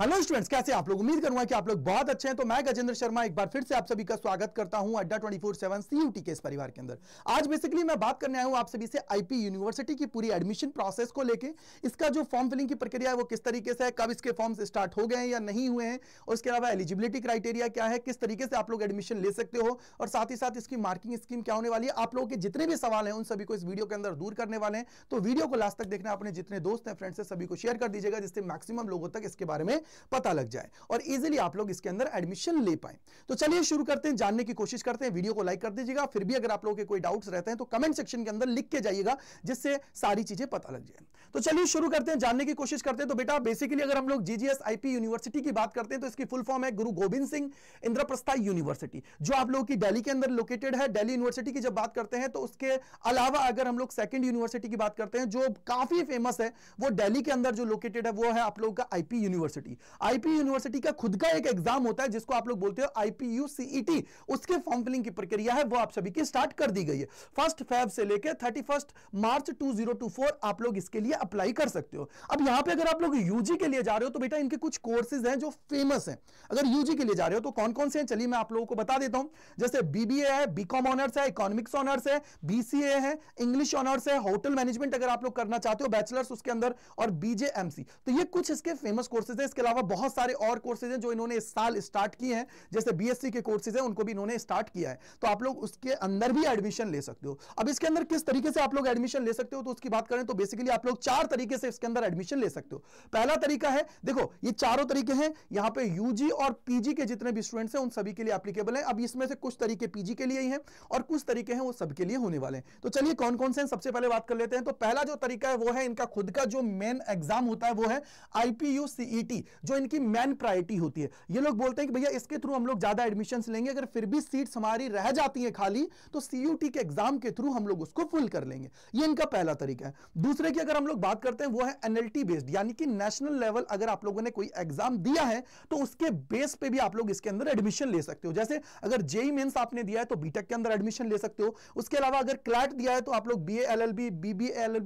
hello students कैसे आप लोग उम्मीद करूंगा कि आप लोग बहुत अच्छे हैं तो मैं गजेंद्र शर्मा एक बार फिर से आप सभी का स्वागत करता हूं अड्डा 24/7 सीयूटी के इस परिवार के अंदर आज बेसिकली मैं बात करने आया हूं आप सभी से आईपी यूनिवर्सिटी की पूरी एडमिशन प्रोसेस को लेके इसका जो फॉर्म फिलिंग की प्रक्रिया है वो किस तरीके से है कब इसके फॉर्म स्टार्ट हो गए हैं या नहीं हुए हैं और उसके अलावा एलिजिबिलिटी क्राइटेरिया क्या है किस तरीके से आप लोग एडमिशन ले सकते हो और साथ ही साथ इसकी मार्किंग स्कीम क्या होने वाली है आप लोगों के जितने भी सवाल हैं उन सभी को इस वीडियो के अंदर दूर करने वाले हैं तो वीडियो को लास्ट तक देखना अपने जितने दोस्त हैं फ्रेंड्स से सभी को शेयर कर दीजिएगा जिससे मैक्सिमम लोगों तक इसके बारे में पता लग जाए और इजिली आप लोग इसके अंदर एडमिशन ले पाए तो चलिए शुरू करते हैं जानने की कोशिश करते हैं वीडियो को लाइक कर दीजिएगा फिर भी अगर आप लोगों के कोई डाउट रहते हैं तो कमेंट सेक्शन के अंदर लिख के जाइएगा जिससे सारी चीजें पता लग जाए तो चलिए शुरू करते हैं जानने की कोशिश करते हैं तो बेटा बेसिकली अगर हम लोग जीजीएस आईपी यूनिवर्सिटी की बात करते हैं तो इसकी फुल फॉर्म है गुरु गोविंद सिंह इंद्रप्रस्था यूनिवर्सिटी जो आप लोगों की दिल्ली के अंदर लोकेटेड है दिल्ली यूनिवर्सिटी की जब बात करते हैं तो उसके अलावा अगर हम लोग सेकंड यूनिवर्सिटी की बात करते हैं जो काफी फेमस है वो दिल्ली के अंदर जो लोकेटेड है वो है आप लोगों का आईपी यूनिवर्सिटी आईपी यूनिवर्सिटी का खुद का एक एग्जाम होता है जिसको आप लोग बोलते हो आईपीयू सीईटी उसके फॉर्म फिलिंग की प्रक्रिया है वो आप सभी की स्टार्ट कर दी गई है फर्स्ट फेब से लेकर थर्टी मार्च टू आप लोग इसके लिए अप्लाई कर सकते हो अब यहां पर अगर आप लोग यूजी के लिए जा रहे हो तो बेटा इनके कुछ कोर्सेज हैं जो फेमस है अगर यूजी के लिए जा रहे हो तो कौन कौन से हैं चलिए मैं आप लोगों को बता देता हूं जैसे बीबीए है बीकॉम ऑनर्स है इकोनॉमिक्स ऑनर्स है बीसीए है इंग्लिश ऑनर्स है होटल मैनेजमेंट अगर आप लोग करना चाहते हो बैचलर्स उसके अंदर और बीजेएमसी तो ये कुछ इसके फेमस कोर्सेज है इसके अलावा बहुत सारे और कोर्सेज हैं जो इन्होंने इस साल स्टार्ट किए हैं जैसे बीएससी के कोर्सेज हैं उनको भी इन्होंने स्टार्ट किया है तो आप लोग उसके अंदर भी एडमिशन ले सकते हो अब इसके अंदर किस तरीके से आप लोग एडमिशन ले सकते हो तो उसकी बात करें तो बेसिकली आप लोग चार तरीके से इसके अंदर एडमिशन ले सकते हो पहला तरीका है देखो ये चारों तरीके हैं यहाँ पे यूजी और पीजी के जितने भी स्टूडेंट्स हैं उन सभी के लिए अप्लीकेबल है अब इसमें से कुछ तरीके पीजी के लिए ही है और कुछ तरीके हैं वो सबके लिए होने वाले तो चलिए कौन कौन से सबसे पहले बात कर लेते हैं तो पहला जो तरीका है वो है इनका खुद का जो मेन एग्जाम होता है वो है आईपीयू सीईटी जो इनकी मेन प्रायोरिटी होती है ये लोग बोलते हैं कि भैया इसके थ्रू हम लोग ज्यादा एडमिशन लेंगे अगर फिर भी सीट्स हमारी रह जाती है खाली तो सीयूटी के एग्जाम के थ्रू हम लोग उसको फुल कर लेंगे ये इनका पहला तरीका है दूसरे की अगर हम लोग बात करते हैं वो है एनएलटी बेस्ड यानी कि नेशनल लेवल अगर आप लोगों ने कोई एग्जाम दिया है तो उसके बेस पे भी आप लोग इसके अंदर एडमिशन ले सकते हो जैसे अगर जेई मेन्स e आपने दिया है तो बीटेक के अंदर एडमिशन ले सकते हो उसके अलावा अगर क्लैट दिया है तो आप लोग B L L B BBL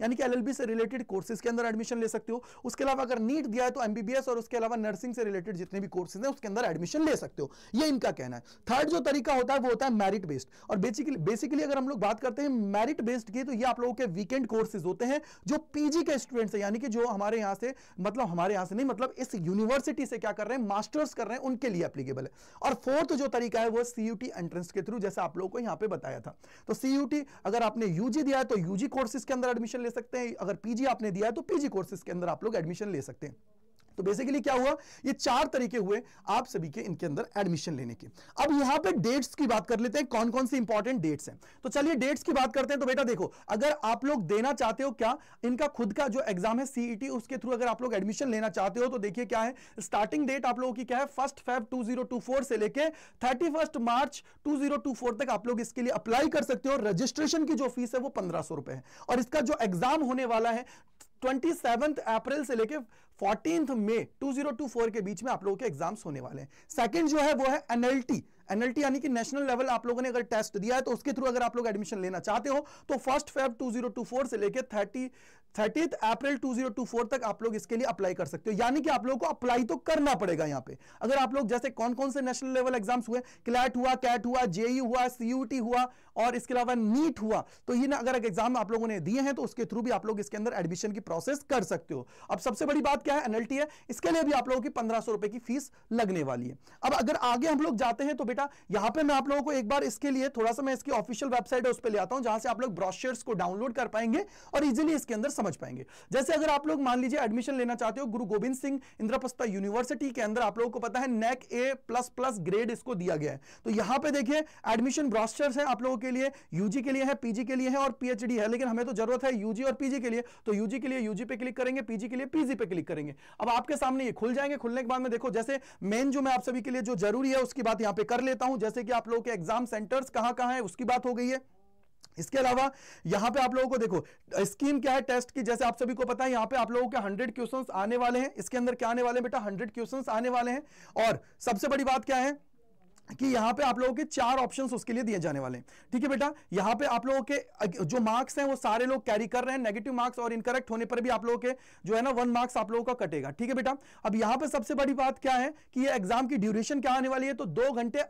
यानी कि एल से रिलेटेड कोर्सेज के अंदर एडमिशन ले सकते हो उसके अलावा अगर नीट e दिया है तो एमबीबी एमबीबीएस और उसके अलावा नर्सिंग से रिलेटेड जितने भी कोर्सेज हैं उसके अंदर एडमिशन ले सकते हो ये इनका कहना है थर्ड जो तरीका होता है वो होता है मेरिट बेस्ड और बेसिकली बेसिकली अगर हम लोग बात करते हैं मेरिट बेस्ड की तो ये आप लोगों के वीकेंड कोर्सेज होते हैं जो पीजी के स्टूडेंट्स हैं यानी कि जो हमारे यहाँ से मतलब हमारे यहाँ से नहीं मतलब इस यूनिवर्सिटी से क्या कर रहे हैं मास्टर्स कर रहे हैं उनके लिए एप्लीकेबल है और फोर्थ जो तरीका है वो सीयूटी एंट्रेंस के थ्रू जैसे आप लोगों को यहाँ पे बताया था तो सीयूटी अगर आपने यूजी दिया है तो यूजी कोर्सेज के अंदर एडमिशन ले सकते हैं अगर पीजी आपने दिया है तो पीजी कोर्सेज के अंदर आप लोग एडमिशन ले सकते हैं तो बेसिकली क्या हुआ ये चार तरीके हुए आप सभी के इनके अंदर एडमिशन लेने के अब यहां पे डेट्स की बात कर लेते हैं कौन कौन सी इंपॉर्टेंट डेट्स हैं तो चलिए डेट्स की बात करते हैं तो बेटा देखो अगर आप लोग देना चाहते हो क्या इनका खुद का जो एग्जाम है सीईटी e उसके थ्रू अगर आप लोग एडमिशन लेना चाहते हो तो देखिए क्या है स्टार्टिंग डेट आप लोगों की क्या है फर्स्ट फेब टू से लेकर थर्टी मार्च टू तक आप लोग इसके लिए अप्लाई कर सकते हो रजिस्ट्रेशन की जो फीस है वो पंद्रह है और इसका जो एग्जाम होने वाला है ट्वेंटी अप्रैल से लेकर फोर्टीन मे 2024 के बीच में आप लोगों के एग्जाम्स होने वाले हैं सेकंड जो है वो है एनएलटी एनएलटी यानी कि नेशनल लेवल आप लोगों ने अगर टेस्ट दिया है तो उसके थ्रू अगर आप लोग एडमिशन लेना चाहते हो तो फर्स्ट फेब 2024 से लेकर थर्टी थर्टी अप्रैल 2024 तक आप लोग इसके लिए अप्लाई कर सकते हो यानी कि आप लोगों को अप्लाई तो करना पड़ेगा यहाँ पे अगर आप लोग जैसे कौन कौन से नेशनल लेवल एग्जाम्स हुए क्लैट हुआ कैट हुआ जेई e हुआ सीयूटी हुआ और इसके अलावा नीट हुआ तो ये ना अगर एग्जाम आप लोगों ने दिए हैं तो उसके थ्रू भी आप लोग इसके अंदर एडमिशन की प्रोसेस कर सकते हो अब सबसे बड़ी बात क्या है एनएलटी है इसके लिए भी आप लोगों की पंद्रह रुपए की फीस लगने वाली है अब अगर आगे हम लोग जाते हैं तो बेटा यहां पे मैं आप लोगों को एक बार इसके लिए थोड़ा सा मैं इसकी ऑफिशियल वेबसाइट है उस पर ले आता हूं जहां से आप लोग ब्रॉशर्स को डाउनलोड कर पाएंगे और इजिली इसके अंदर समझ पाएंगे जैसे अगर आप लोग मान लीजिए एडमिशन लेना चाहते हो गुरु गोविंद सिंह इंद्रप्रस्था यूनिवर्सिटी के अंदर आप लोगों को पता है NAAC A plus plus grade इसको दिया गया है तो यहां पे देखिए एडमिशन ब्रॉशर्स है आप लोगों के लिए यूजी के लिए है पीजी के लिए है और पीएचडी है लेकिन हमें तो जरूरत है यूजी और पीजी के लिए तो यूजी के लिए यूजी पे क्लिक करेंगे पीजी के लिए पीजी पे क्लिक करेंगे अब आपके सामने ये खुल जाएंगे खुलने के बाद में देखो जैसे मेन जो मैं आप सभी के लिए जो जरूरी है उसकी बात यहां पे कर लेता हूं जैसे कि आप लोगों के एग्जाम सेंटर्स कहां कहां है उसकी बात हो गई है इसके अलावा यहां पे आप लोगों को देखो स्कीम क्या है टेस्ट की जैसे आप सभी को पता है यहां पे आप लोगों के 100 क्वेश्चंस आने वाले हैं इसके अंदर क्या आने वाले हैं बेटा 100 क्वेश्चंस आने वाले हैं और सबसे बड़ी बात क्या है कि यहां पे आप लोगों के चार ऑप्शंस उसके लिए दिए जाने वाले हैं ठीक है बेटा यहां पे आप लोगों के जो मार्क्स हैं वो सारे लोग कैरी कर रहे हैं नेगेटिव मार्क्स और इनकरेक्ट होने पर भी आप लोगों के जो है ना वन मार्क्स आप लोगों का कटेगा ठीक है बेटा अब यहां पे सबसे बड़ी बात क्या है कि ये एग्जाम की ड्यूरेशन क्या आने वाली है तो दो घंटे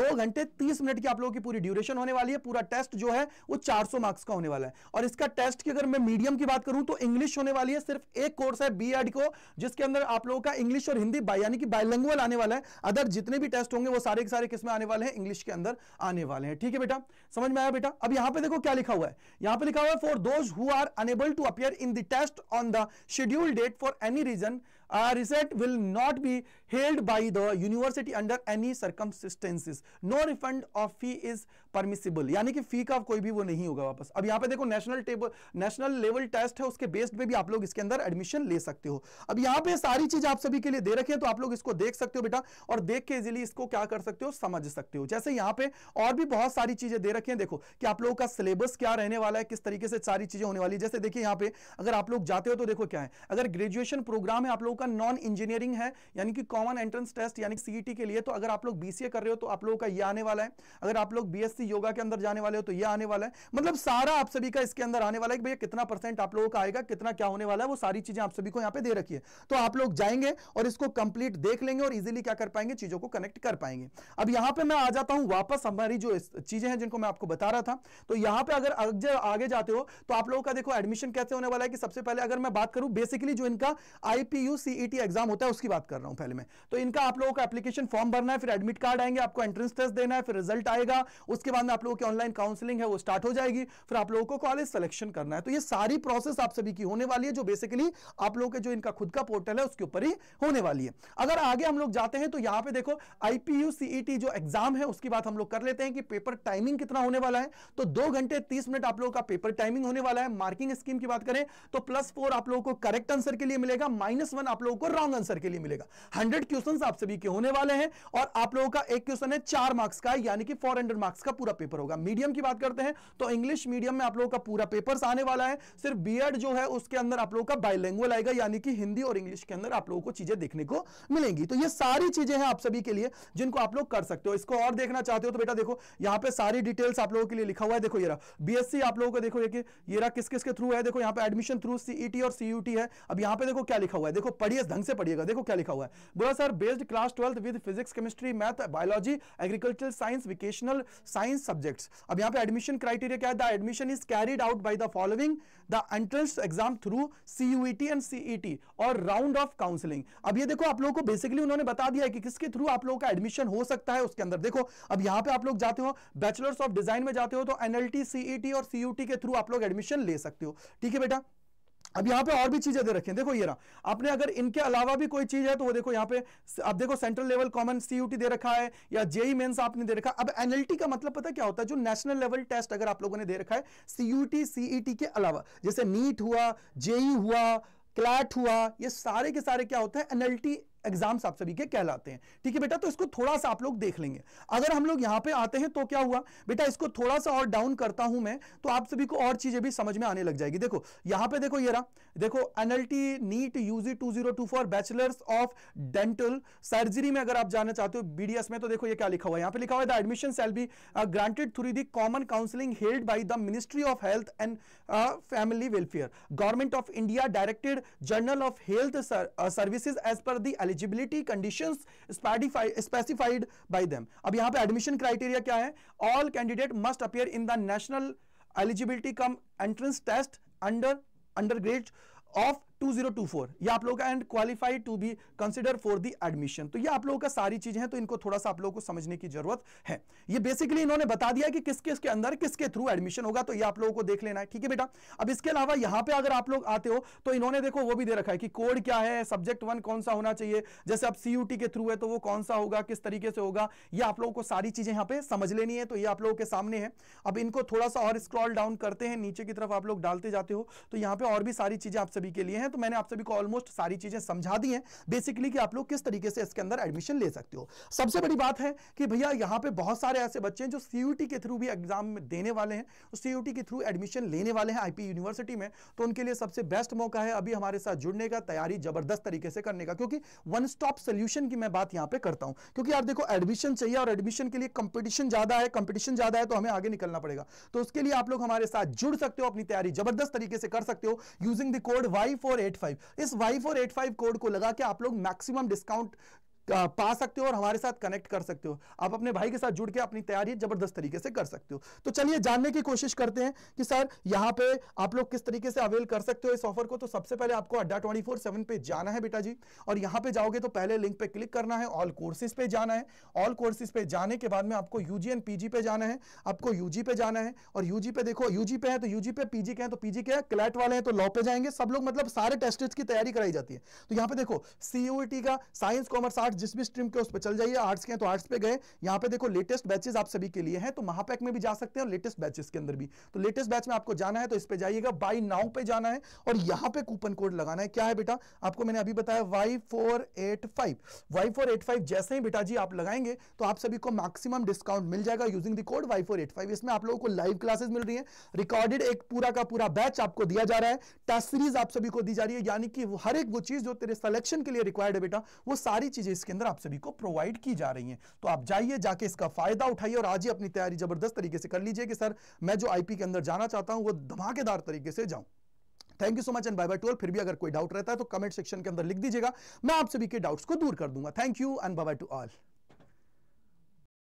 दो घंटे तीस मिनट की आप लोगों की पूरी ड्यूरेशन होने वाली है पूरा टेस्ट जो है वो चार मार्क्स का होने वाला है और इसका टेस्ट की अगर मैं मीडियम की बात करूं तो इंग्लिश होने वाली है सिर्फ एक कोर्स है बी को जिसके अंदर आप लोगों का इंग्लिश और हिंदी यानी कि बायलैंग्वेज आने वाला है अदर जितने भी टेस्ट होंगे वो सारे के सारे किसमें आने वाले हैं इंग्लिश के अंदर आने वाले हैं ठीक है बेटा समझ में आया बेटा अब यहां पे देखो क्या लिखा हुआ है यहां पे लिखा हुआ है for those who are unable to appear in the test on the schedule date for any reason uh, result will not be held by the university under any circumstances no refund of fee is permissible यानी कि फी का कोई भी वो नहीं होगा वापस अब यहाँ पे देखो national table national level test है उसके बेस्ड पे भी आप लोग इसके अंदर एडमिशन ले सकते हो अब यहाँ पे सारी चीज आप सभी के लिए दे रखी है तो आप लोग इसको देख सकते हो बेटा और देख के इजिली इसको क्या कर सकते हो समझ सकते हो जैसे यहाँ पे और भी बहुत सारी चीजें दे रखी है देखो कि आप लोगों का सिलेबस क्या रहने वाला है किस तरीके से सारी चीजें होने वाली है जैसे देखिए यहाँ पे अगर आप लोग जाते हो तो देखो क्या है अगर ग्रेजुएशन प्रोग्राम है आप लोग लोगों का नॉन इंजीनियरिंग है यानी कि कॉमन एंट्रेंस टेस्ट यानी सीईटी के लिए तो अगर आप लोग बीसीए कर रहे हो तो आप लोगों का ये आने वाला है अगर आप लोग बीएससी योगा के अंदर जाने वाले हो तो ये आने वाला है मतलब सारा आप सभी का इसके अंदर आने वाला है भैया कितना परसेंट आप लोगों का आएगा कितना क्या होने वाला है वो सारी चीजें आप सभी को यहाँ पे दे रखिए तो आप लोग जाएंगे और इसको कंप्लीट देख लेंगे और इजिली क्या कर पाएंगे चीजों को कनेक्ट कर पाएंगे अब यहां पे मैं आ जाता हूं वापस हमारी जो चीजें हैं जिनको मैं आपको बता रहा था तो यहां पे अगर आगे जाते हो तो आप लोगों का देखो एडमिशन कैसे होने वाला है कि सबसे पहले अगर मैं बात करूं बेसिकली जो इनका आईपीयू सीईटी एग्जाम e होता है उसकी बात कर रहा हूं पहले मैं तो इनका आप लोगों का एप्लीकेशन फॉर्म भरना है फिर एडमिट कार्ड आएंगे आपको एंट्रेंस टेस्ट देना है फिर रिजल्ट आएगा उसके बाद में आप लोगों की ऑनलाइन काउंसलिंग है वो स्टार्ट हो जाएगी फिर आप लोगों को कॉलेज सेलेक्शन करना है तो ये सारी प्रोसेस आप सभी की होने वाली है जो बेसिकली आप लोगों के जो इनका खुद का पोर्टल है उसके ऊपर ही होने वाली है अगर आगे हम लोग जाते हैं तो यहां पे देखो आईपीयू सीईटी e जो एग्जाम है उसकी बात हम लोग कर लेते हैं कि पेपर टाइमिंग कितना होने वाला है तो दो घंटे तीस मिनट आप लोगों का पेपर टाइमिंग होने वाला है मार्किंग स्कीम की बात करें तो प्लस फोर आप लोगों को करेक्ट आंसर के लिए मिलेगा माइनस वन आप लोगों को रॉन्ग आंसर के लिए मिलेगा हंड्रेड क्वेश्चन आप सभी के होने वाले हैं और आप लोगों का एक क्वेश्चन है चार मार्क्स का यानी कि फोर मार्क्स का पूरा पेपर होगा मीडियम की बात करते हैं तो इंग्लिश मीडियम में आप लोगों का पूरा पेपर आने वाला है सिर्फ बी जो है उसके अंदर आप लोगों का बाइलैंग्वेज आएगा यानी कि हिंदी और इंग्लिश के अंदर आप लोगों को चीजें देखने को मिलेंगी तो ये सारी चीजें हैं आप सभी के लिए जिनको आप लोग कर सकते हो इसको और देखना चाहते हो तो बेटा देखो यहाँ पे सारी डिटेल्स आप लोगों के लिए लिखा हुआ है देखो ये रहा बीएससी आप लोगों को देखो ये कि ये किस किस के थ्रू है देखो यहाँ पे एडमिशन थ्रू सीईटी और सीयूटी है अब यहाँ पे देखो क्या लिखा हुआ है देखो पढ़िए ढंग से पढ़िएगा देखो क्या लिखा हुआ है बोला सर based class twelfth with physics chemistry math biology agriculture science vocational science subjects अब यहाँ पे एडमिशन क्राइटेरिया क्या है the admission is carried out by the following the entrance exam through CUET and CET और राउंड ऑफ काउंसलिंग अब ये देखो आप लोगों को बेसिकली उन्होंने बता दिया है कि किसके थ्रू आप लोगों का एडमिशन हो सकता है उसके अंदर देखो अब यहाँ पे आप लोग जाते हो बैचलर्स ऑफ डिजाइन में जाते हो तो एनएलटी सीईटी e और सीयूटी के थ्रू आप लोग एडमिशन ले सकते हो ठीक है बेटा अब यहां पे और भी चीजें दे रखी हैं देखो ये रहा आपने अगर इनके अलावा भी कोई चीज है तो वो देखो यहाँ पे अब देखो सेंट्रल लेवल कॉमन सीयूटी दे रखा है या जेई मेन्स e आपने दे रखा है अब एनएलटी का मतलब पता क्या होता है जो नेशनल लेवल टेस्ट अगर आप लोगों ने दे रखा है सीयूटी सीईटी e के अलावा जैसे नीट हुआ जेई e हुआ क्लैट हुआ ये सारे के सारे क्या होते हैं एनएलटी एग्जाम्स आप सभी के कहलाते हैं ठीक है बेटा तो इसको थोड़ा सा आप लोग देख लेंगे अगर हम लोग यहाँ पे आते हैं तो क्या हुआ बेटा इसको थोड़ा सा और डाउन करता हूं मैं तो आप सभी को और चीजें भी समझ में आने लग जाएगी देखो यहाँ पे देखो ये रहा देखो NLT NEET UG two zero two four bachelors of dental surgery में अगर आप जाना चाहते हो बीडीएस में तो देखो ये क्या लिखा हुआ है यहाँ पे लिखा हुआ है the admission shall be granted through the common counselling held by the Ministry of Health and Family Welfare Government of India directed general of health services as per the eligibility condition specified by them अब यहाँ पे admission criteria क्या है all candidate must appear in the National Eligibility cum Entrance Test under under grade of 2024 ये आप लोगों का and qualified to be consider for the admission तो ये आप लोगों का सारी चीजें हैं तो इनको थोड़ा सा आप लोगों को समझने की जरूरत है ये बेसिकली इन्होंने बता दिया कि किसके इसके अंदर किसके थ्रू एडमिशन होगा तो ये आप लोगों को देख लेना है ठीक है बेटा अब इसके अलावा यहां पे अगर आप लोग आते हो तो इन्होंने देखो वो भी दे रखा है कि कोड क्या है सब्जेक्ट वन कौन सा होना चाहिए जैसे अब सीयूटी के थ्रू है तो वो कौन सा होगा किस तरीके से होगा ये आप लोगों को सारी चीजें यहाँ पे समझ लेनी है तो ये आप लोगों के सामने है अब इनको थोड़ा सा और स्क्रॉल डाउन करते हैं नीचे की तरफ आप लोग डालते जाते हो तो यहाँ पे और भी सारी चीजें आप सभी के लिए हैं तो मैंने आप सभी को ऑलमोस्ट सारी चीजें समझा दी हैं बेसिकली कि आप लोग किस तरीके से इसके अंदर एडमिशन ले सकते हो सबसे बड़ी बात है कि भैया यहाँ पे बहुत सारे ऐसे बच्चे हैं जो सीयूटी के थ्रू भी एग्जाम देने वाले हैं सीयूटी के थ्रू एडमिशन लेने वाले हैं आई यूनिवर्सिटी में तो उनके लिए सबसे बेस्ट मौका है अभी हमारे साथ जुड़ने का तैयारी जबरदस्त तरीके से करने का क्योंकि वन स्टॉप सोल्यूशन की मैं बात यहाँ पे करता हूँ क्योंकि यार देखो एडमिशन चाहिए और एडमिशन के लिए कंपटीशन ज्यादा है कंपटीशन ज्यादा है तो हमें आगे निकलना पड़ेगा तो उसके लिए आप लोग हमारे साथ जुड़ सकते हो अपनी तैयारी जबरदस्त तरीके से कर सकते हो using the code Y four five इस Y four eight five code को लगा के आप लोग मैक्सिमम डिस्काउंट पा सकते हो और हमारे साथ कनेक्ट कर सकते हो आप अपने भाई के साथ जुड़ के अपनी तैयारी जबरदस्त तरीके से कर सकते हो तो चलिए जानने की कोशिश करते हैं कि सर यहाँ पे आप लोग किस तरीके से अवेल कर सकते हो इस ऑफर को तो सबसे पहले आपको अड्डा ट्वेंटी फोर सेवन पे जाना है बेटा जी और यहाँ पे जाओगे तो पहले लिंक पे क्लिक करना है ऑल कोर्सेज पे जाना है ऑल कोर्सेज पे जाने के बाद में आपको यूजी एंड पीजी पे जाना है आपको यूजी पे जाना है और यूजी पे देखो यूजी पे है तो यूजी पे पीजी के हैं तो पीजी के क्लैट वाले हैं तो लॉ पे जाएंगे सब लोग मतलब सारे टेस्ट की तैयारी कराई जाती है तो यहाँ पे देखो सीयूटी e का साइंस कॉमर्स आर्ट आर्ट्स जिस भी स्ट्रीम के उस पर चल जाइए आर्ट्स के हैं तो आर्ट्स पे गए यहाँ पे देखो लेटेस्ट बैचेस आप सभी के लिए हैं तो महापैक में भी जा सकते हैं और लेटेस्ट बैचेस के अंदर भी तो लेटेस्ट बैच में आपको जाना है तो इस पर जाइएगा बाई नाउ पे जाना है और यहाँ पे कूपन कोड लगाना है क्या है बेटा आपको मैंने अभी बताया Y four eight five Y four eight five जैसे ही बेटा जी आप लगाएंगे तो आप सभी को मैक्सिमम डिस्काउंट मिल जाएगा using the code Y four eight five इसमें आप लोगों को लाइव क्लासेस मिल रही है रिकॉर्डेड एक पूरा का पूरा बैच आपको दिया जा रहा है टेस्ट सीरीज आप सभी को दी जा रही है यानी कि हर एक वो चीज जो तेरे सिलेक्शन के लिए रिक्वायर्ड है बेटा वो सारी चीजें के अंदर आप सभी को प्रोवाइड की जा रही हैं तो आप जाइए जाके इसका फायदा उठाइए और आज ही अपनी तैयारी जबरदस्त तरीके से कर लीजिए कि सर मैं जो आईपी के अंदर जाना चाहता हूं वो धमाकेदार तरीके से जाऊं thank you so much and bye bye twelve फिर भी अगर कोई डाउट रहता है तो कमेंट सेक्शन के अंदर लिख दीजिएगा मैं आप सभी के डाउट्स को दूर कर दूंगा thank you and bye bye to all